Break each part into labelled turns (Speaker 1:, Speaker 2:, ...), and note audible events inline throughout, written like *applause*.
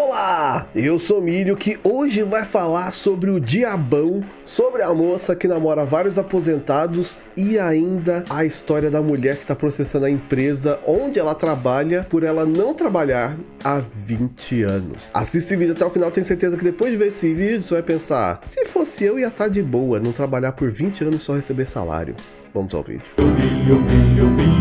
Speaker 1: Olá, eu sou Milho que hoje vai falar sobre o diabão, sobre a moça que namora vários aposentados e ainda a história da mulher que está processando a empresa onde ela trabalha por ela não trabalhar há 20 anos. Assista o vídeo até o final, tenho certeza que depois de ver esse vídeo você vai pensar: se fosse eu ia estar tá de boa, não trabalhar por 20 anos e só receber salário. Vamos ao vídeo. Milho, milho, milho,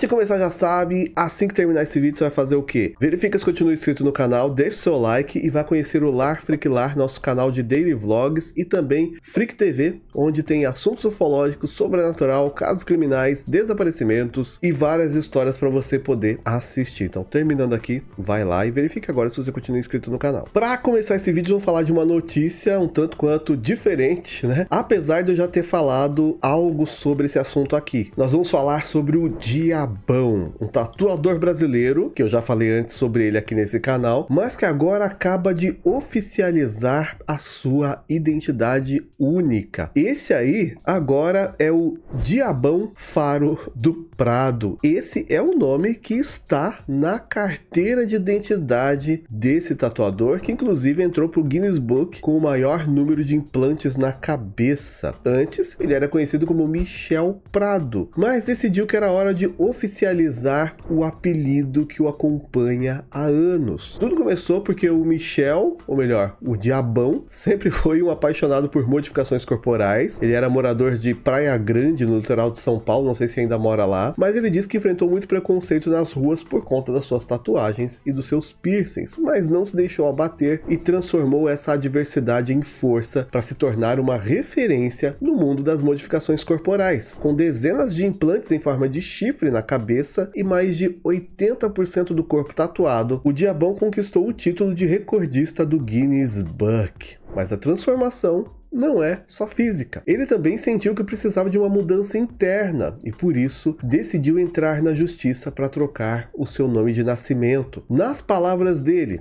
Speaker 1: de começar já sabe, assim que terminar esse vídeo você vai fazer o quê? Verifica se continua inscrito no canal, deixa seu like e vai conhecer o Lar Freak Lar, nosso canal de daily vlogs e também Freak TV, onde tem assuntos ufológicos, sobrenatural, casos criminais, desaparecimentos e várias histórias para você poder assistir. Então terminando aqui, vai lá e verifica agora se você continua inscrito no canal. Para começar esse vídeo vamos falar de uma notícia um tanto quanto diferente, né? Apesar de eu já ter falado algo sobre esse assunto aqui. Nós vamos falar sobre o diabo Brabão, um tatuador brasileiro, que eu já falei antes sobre ele aqui nesse canal, mas que agora acaba de oficializar a sua identidade única. Esse aí agora é o Diabão Faro do Prado. Esse é o nome que está na carteira de identidade desse tatuador, que inclusive entrou para o Guinness Book com o maior número de implantes na cabeça. Antes, ele era conhecido como Michel Prado, mas decidiu que era hora de oficializar oficializar o apelido que o acompanha há anos. Tudo começou porque o Michel, ou melhor, o Diabão, sempre *laughs* foi um apaixonado por modificações corporais. Ele era morador de Praia Grande, no litoral de São Paulo, não sei se ainda mora lá, mas ele diz que enfrentou muito preconceito nas ruas por conta das suas tatuagens e dos seus piercings, mas não se deixou abater e transformou essa adversidade em força para se tornar uma referência no mundo das modificações corporais, com dezenas de implantes em forma de chifre na da cabeça e mais de 80% do corpo tatuado, o Diabão conquistou o título de recordista do Guinness Book. Mas a transformação não é só física. Ele também sentiu que precisava de uma mudança interna e por isso decidiu entrar na justiça para trocar o seu nome de nascimento. Nas palavras dele,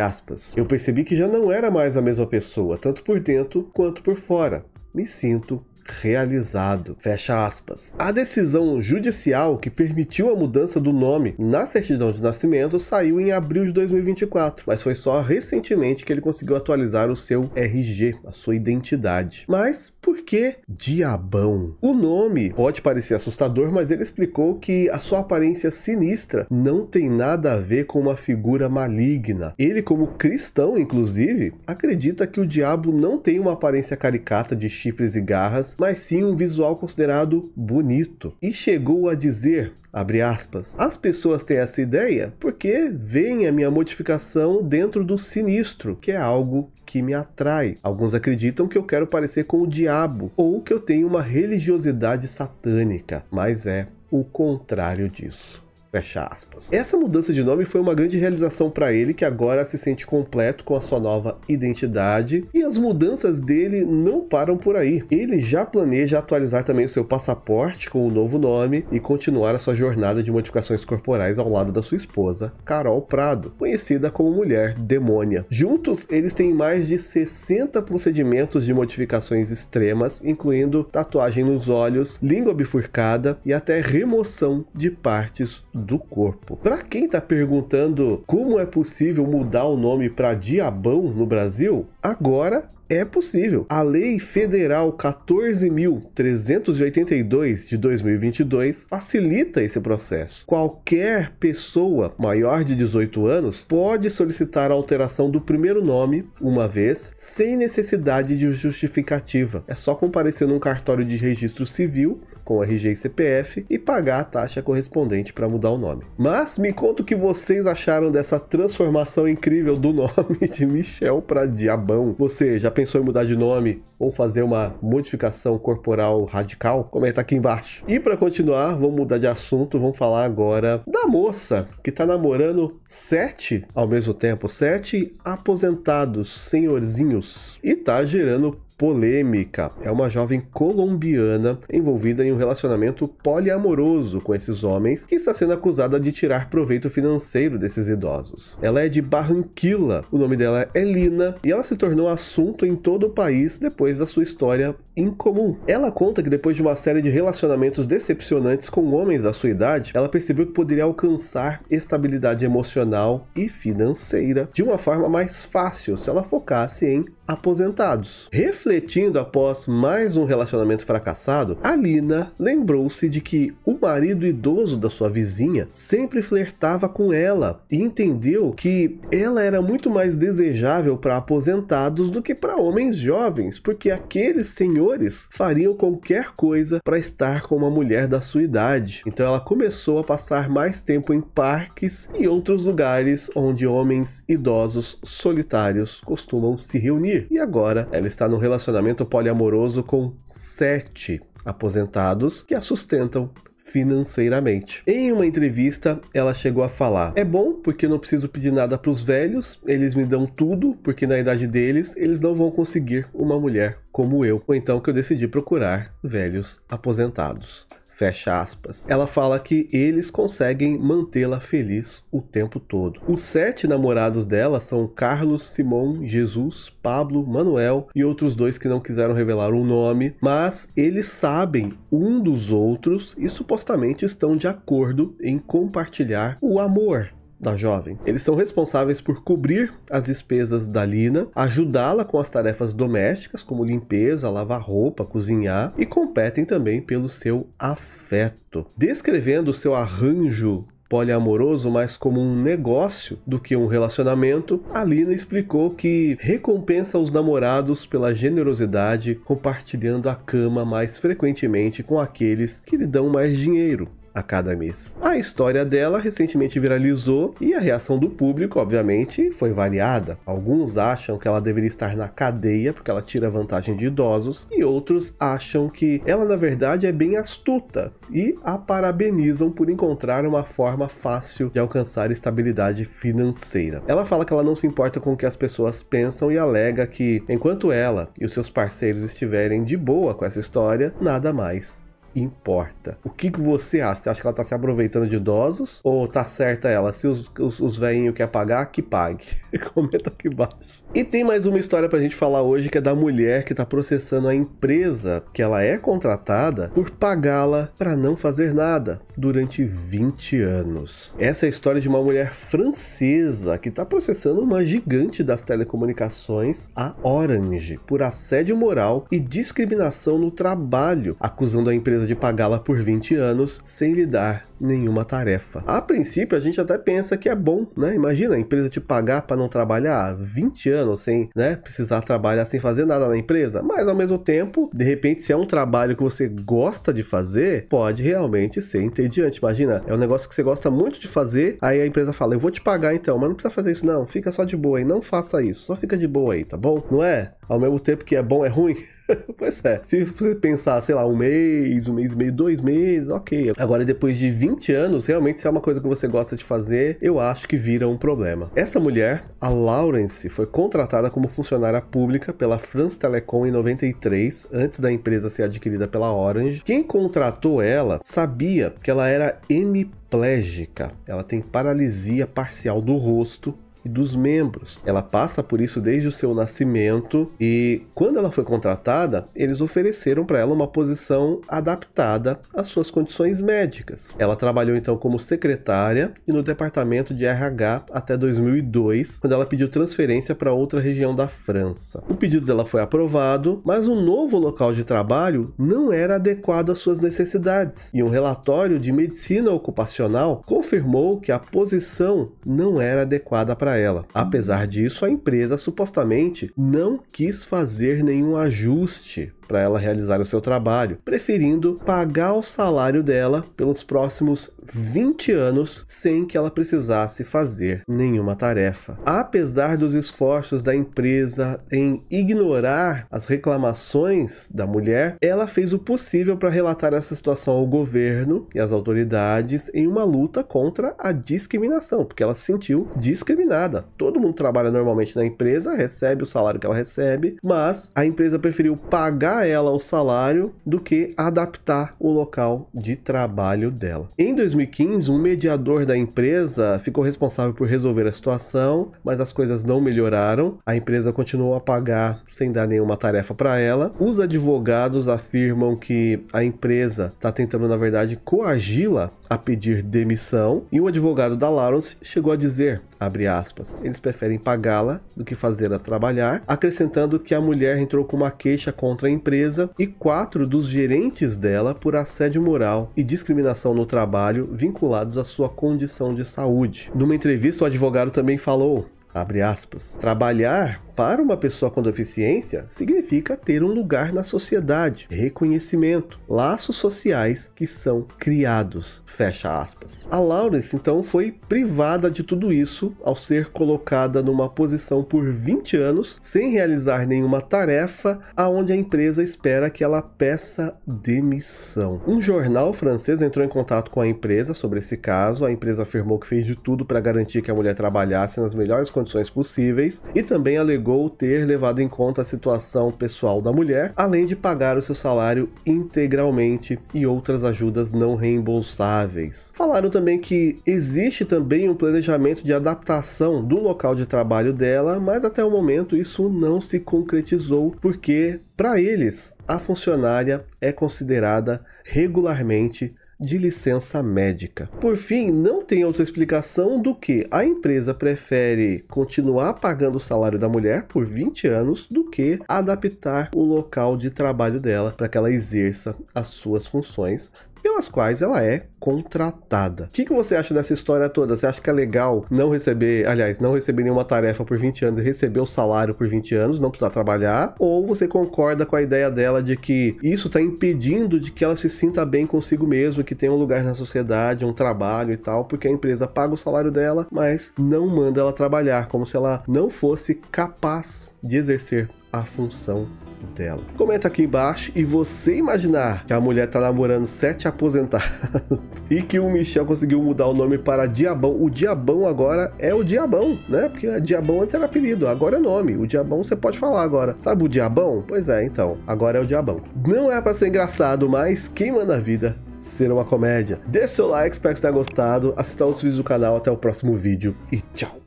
Speaker 1: aspas, eu percebi que já não era mais a mesma pessoa, tanto por dentro quanto por fora. Me sinto realizado. Fecha aspas. A decisão judicial que permitiu a mudança do nome na certidão de nascimento saiu em abril de 2024, mas foi só recentemente que ele conseguiu atualizar o seu RG, a sua identidade. Mas por que diabão? O nome pode parecer assustador, mas ele explicou que a sua aparência sinistra não tem nada a ver com uma figura maligna. Ele, como cristão, inclusive, acredita que o diabo não tem uma aparência caricata de chifres e garras mas sim um visual considerado bonito. E chegou a dizer, abre aspas, as pessoas têm essa ideia porque veem a minha modificação dentro do sinistro, que é algo que me atrai. Alguns acreditam que eu quero parecer com o diabo ou que eu tenho uma religiosidade satânica, mas é o contrário disso. Fecha aspas. Essa mudança de nome foi uma grande realização para ele, que agora se sente completo com a sua nova identidade. E as mudanças dele não param por aí. Ele já planeja atualizar também o seu passaporte com o um novo nome e continuar a sua jornada de modificações corporais ao lado da sua esposa, Carol Prado, conhecida como Mulher Demônia. Juntos, eles têm mais de 60 procedimentos de modificações extremas, incluindo tatuagem nos olhos, língua bifurcada e até remoção de partes do corpo. Para quem está perguntando como é possível mudar o nome para Diabão no Brasil, agora é possível. A Lei Federal 14.382 de 2022 facilita esse processo. Qualquer pessoa maior de 18 anos pode solicitar a alteração do primeiro nome uma vez, sem necessidade de justificativa. É só comparecer num cartório de registro civil com RG e CPF e pagar a taxa correspondente para mudar o nome. Mas me conta o que vocês acharam dessa transformação incrível do *laughs* nome de Michel para Diabão. Você já pensou em mudar de nome ou fazer uma modificação corporal radical? Comenta aqui embaixo. E para continuar, vamos mudar de assunto, vamos falar agora da moça que está namorando sete ao mesmo tempo, sete aposentados, senhorzinhos, e tá gerando polêmica. É uma jovem colombiana envolvida em um relacionamento poliamoroso com esses homens que está sendo acusada de tirar proveito financeiro desses idosos. Ela é de Barranquilla, o nome dela é Lina e ela se tornou assunto em todo o país depois da sua história incomum. Ela conta que depois de uma série de relacionamentos decepcionantes com homens da sua idade, ela percebeu que poderia alcançar estabilidade emocional e financeira de uma forma mais fácil se ela focasse em aposentados. Refletindo após mais um relacionamento fracassado, Alina lembrou-se de que o marido idoso da sua vizinha sempre flertava com ela e entendeu que ela era muito mais desejável para aposentados do que para homens jovens, porque aqueles senhores fariam qualquer coisa para estar com uma mulher da sua idade. Então ela começou a passar mais tempo em parques e outros lugares onde homens idosos solitários costumam se reunir. E agora ela está num relacionamento poliamoroso com sete aposentados que a sustentam financeiramente. Em uma entrevista, ela chegou a falar: "É bom porque eu não preciso pedir nada para os velhos, eles me dão tudo, porque na idade deles eles não vão conseguir uma mulher como eu, ou então que eu decidi procurar velhos aposentados." Fecha aspas. Ela fala que eles conseguem mantê-la feliz o tempo todo. Os sete namorados dela são Carlos, Simão, Jesus, Pablo, Manuel e outros dois que não quiseram revelar o nome, mas eles sabem um dos outros e supostamente estão de acordo em compartilhar o amor da jovem. Eles são responsáveis por cobrir as despesas da Lina, ajudá-la com as tarefas domésticas, como limpeza, lavar roupa, cozinhar, e competem também pelo seu afeto. Descrevendo o seu arranjo poliamoroso mais como um negócio do que um relacionamento, a Lina explicou que recompensa os namorados pela generosidade, compartilhando a cama mais frequentemente com aqueles que lhe dão mais dinheiro a cada mês. A história dela recentemente viralizou e a reação do público, obviamente, foi variada. Alguns acham que ela deveria estar na cadeia porque ela tira vantagem de idosos e outros acham que ela na verdade é bem astuta e a parabenizam por encontrar uma forma fácil de alcançar estabilidade financeira. Ela fala que ela não se importa com o que as pessoas pensam e alega que enquanto ela e os seus parceiros estiverem de boa com essa história, nada mais importa. O que, que você acha? Você acha que ela tá se aproveitando de idosos? Ou tá certa ela? Se os, os, os velhinhos quer pagar, que pague. *laughs* Comenta aqui embaixo. E tem mais uma história pra gente falar hoje, que é da mulher que tá processando a empresa que ela é contratada por pagá-la para não fazer nada durante 20 anos. Essa é a história de uma mulher francesa que tá processando uma gigante das telecomunicações, a Orange, por assédio moral e discriminação no trabalho, acusando a empresa de pagá-la por 20 anos sem lhe dar nenhuma tarefa. A princípio, a gente até pensa que é bom, né? Imagina a empresa te pagar para não trabalhar 20 anos sem, né, precisar trabalhar sem fazer nada na empresa, mas ao mesmo tempo, de repente, se é um trabalho que você gosta de fazer, pode realmente ser entediante. Imagina, é um negócio que você gosta muito de fazer, aí a empresa fala: "Eu vou te pagar então, mas não precisa fazer isso não, fica só de boa aí, não faça isso, só fica de boa aí, tá bom?" Não é? Ao mesmo tempo que é bom, é ruim. *laughs* *laughs* pois é. Se você pensar, sei lá, um mês, um mês e meio, dois meses, ok. Agora, depois de 20 anos, realmente, se é uma coisa que você gosta de fazer, eu acho que vira um problema. Essa mulher, a Lawrence, foi contratada como funcionária pública pela France Telecom em 93, antes da empresa ser adquirida pela Orange. Quem contratou ela sabia que ela era hemiplégica. Ela tem paralisia parcial do rosto e dos membros. Ela passa por isso desde o seu nascimento e quando ela foi contratada, eles ofereceram para ela uma posição adaptada às suas condições médicas. Ela trabalhou então como secretária e no departamento de RH até 2002, quando ela pediu transferência para outra região da França. O pedido dela foi aprovado, mas o um novo local de trabalho não era adequado às suas necessidades e um relatório de medicina ocupacional confirmou que a posição não era adequada para para ela. Apesar disso, a empresa supostamente não quis fazer nenhum ajuste para ela realizar o seu trabalho, preferindo pagar o salário dela pelos próximos 20 anos sem que ela precisasse fazer nenhuma tarefa. Apesar dos esforços da empresa em ignorar as reclamações da mulher, ela fez o possível para relatar essa situação ao governo e às autoridades em uma luta contra a discriminação, porque ela se sentiu discriminada. Todo mundo trabalha normalmente na empresa, recebe o salário que ela recebe, mas a empresa preferiu pagar ela o salário do que adaptar o local de trabalho dela. Em 2015, um mediador da empresa ficou responsável por resolver a situação, mas as coisas não melhoraram. A empresa continuou a pagar sem dar nenhuma tarefa para ela. Os advogados afirmam que a empresa está tentando, na verdade, coagi-la a pedir demissão. E o advogado da Lawrence chegou a dizer, aspas, eles preferem pagá-la do que fazê-la trabalhar, acrescentando que a mulher entrou com uma queixa contra a empresa empresa e quatro dos gerentes dela por assédio moral e discriminação no trabalho vinculados à sua condição de saúde. Numa entrevista, o advogado também falou: Aspas, trabalhar para uma pessoa com deficiência, significa ter um lugar na sociedade, reconhecimento, laços sociais que são criados. Fecha aspas. A Lawrence então foi privada de tudo isso ao ser colocada numa posição por 20 anos sem realizar nenhuma tarefa, aonde a empresa espera que ela peça demissão. Um jornal francês entrou em contato com a empresa sobre esse caso. A empresa afirmou que fez de tudo para garantir que a mulher trabalhasse nas melhores condições possíveis e também alegou ou ter levado em conta a situação pessoal da mulher, além de pagar o seu salário integralmente e outras ajudas não reembolsáveis. Falaram também que existe também um planejamento de adaptação do local de trabalho dela, mas até o momento isso não se concretizou porque para eles a funcionária é considerada regularmente de licença médica. Por fim, não tem outra explicação do que a empresa prefere continuar pagando o salário da mulher por 20 anos do que adaptar o local de trabalho dela para que ela exerça as suas funções pelas quais ela é contratada. O que, que você acha dessa história toda? Você acha que é legal não receber, aliás, não receber nenhuma tarefa por 20 anos e receber o salário por 20 anos, não precisar trabalhar? Ou você concorda com a ideia dela de que isso está impedindo de que ela se sinta bem consigo mesma, que tenha um lugar na sociedade, um trabalho e tal, porque a empresa paga o salário dela, mas não manda ela trabalhar, como se ela não fosse capaz de exercer a função dela. Comenta aqui embaixo e você imaginar que a mulher tá namorando sete aposentados *laughs* e que o Michel conseguiu mudar o nome para Diabão. O Diabão agora é o Diabão, né? Porque Diabão antes era apelido, agora é nome. O Diabão você pode falar agora. Sabe o Diabão? Pois é, então. Agora é o Diabão. Não é para ser engraçado, mas quem manda a vida ser uma comédia. Deixe seu like, espero que você tenha gostado. Assista outros vídeos do canal. Até o próximo vídeo e tchau.